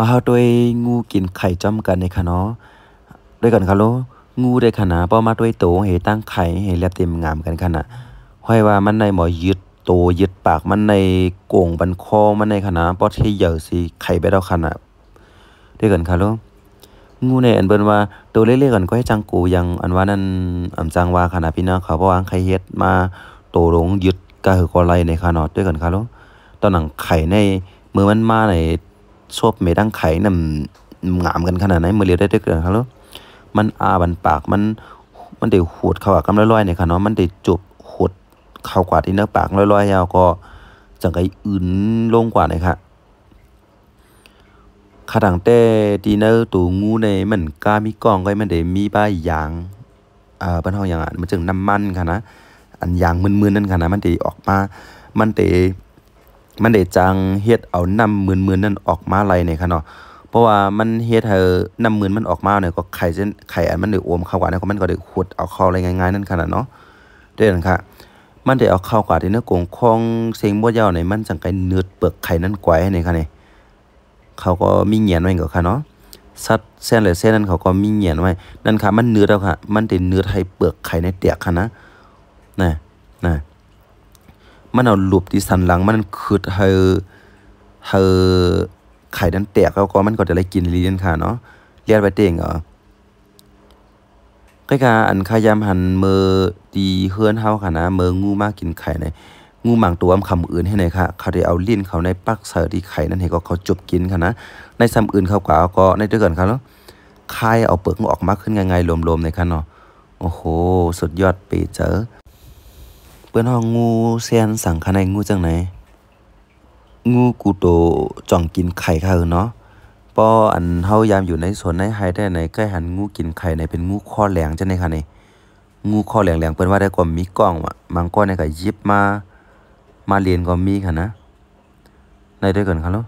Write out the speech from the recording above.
มาเฮาตัวงูกินไข่จ้ำกันในคะเนาะด้วยกันค่ะโลงูได้ขนาดพอมาด้วยโตเหตั้งไข่เหแลบเต็มงามกันขนาดห้อยว่ามันในหมอยึดโตยึดปากมันในโก่งบันคอมันในขนาดพอที่เหยื่อสีไข่ไปเราขนาดด้วยกันค่ะโลงูในอันเบิ่นว่าตัวเล็กๆก่อนก็ให้จังกูยังอันว่านั่นอำจังว่าขนาดพี่น้องเขาเพราะว่าไข่เฮ็ดมา โตลงยึดกะหือกอไลในขนาดด้วยกันค่ะโลตอนหนังไข่ในมือมันมาในชอบเมดังไข่นำงามกันขนาดไหนเมื่อเรียได้ได้เกินครับลูกมันอาบันปากมันมันได้หดเข่ากับกำลอยๆเนี่ยค่ะเนาะมันได้จบหดเข่ากว่าที่เนื้อปากลอยๆยาวก็จังไกอื่นลงกว่าเลยค่ะคาดังแต่ที่เนื้อตัวงูในมันกามีกองก็มันได้มีบายางอ่าบ้านเฮาอย่างอ่ะมันจึงน้ำมันค่ะนะอันยางมึนๆนั่นค่ะนะมันได้ออกมามันได้มันได้จังเฮ็ดเอาน้ำหมื่นหมื่นนั่นออกมาไหลเนี่ยค่ะเนาะ เพราะว่ามันเฮ็ดให้น้ำหมื่นมันออกมาเนี่ย ก็ไข่เส้น ไข่อันมันได้อมเข้ากว่าเนี่ยมันก็ได้ขุดเอาเข้าอะไรง่ายๆ นั่นขนาดเนาะเด้อค่ะ มันได้เอาเข้ากว่าที่เนื้อกงคองเซ็งบ่ยาวในมันจังไกเนื้อเปลือกไข่นั่นกวยให้ในค่ะเนี่ยเขาก็มีเหงียนไว้ก็ค่ะเนาะซัดเส้นหรือเส้นนั้นเขาก็มีเหงียนไว้ นั่นค่ะ มันเนื้อแล้วค่ะ มันได้เนื้อให้เปลือกไข่ในเตียกค่ะนะ นะนะมันเอาลูบที่สันหลังมันคืดเฮอเฮอไข่นั้นแตกแล้วก็มันก็จะได้กินเลียนค่ะเนาะเลียนไปเต่งเหรอใกล้กาอันขายามหันเมอดีเฮือนเฮาค่ะนะเมองูมากกินไข่ในงูหมังตัวอำคำอื่นให้ไหนคะเขาได้เอาลิ้นเขาในปักเสอที่ไข่นั่นเหนก็เขาจบกินค่ะนะในซ้ำาอื่นเขากว่าก็ในด้วยกันคขาเนาะคายเอาเปลือกออกมาขึ้นไงๆรวมๆในคันเนาะ โอ้โหสุดยอดปีเจอปิ้นห้องงูเซียนสังขในงูจังไหน งูกูโตจ่องกินไข่ค่ะเนาะปออันเฮายามอยู่ในสวนในไฮได้ไหนใกล้หันงูกินไข่ในเป็นงูข้อแหลงจังไหนคะนี่งูข้อแหลงแหลงเปิ้นว่าได้กว่ามีกล้องว่ะมังก้อนในก็ยิบมา มาเรียนก็มีค่ะนะ ในด้วยกันครับ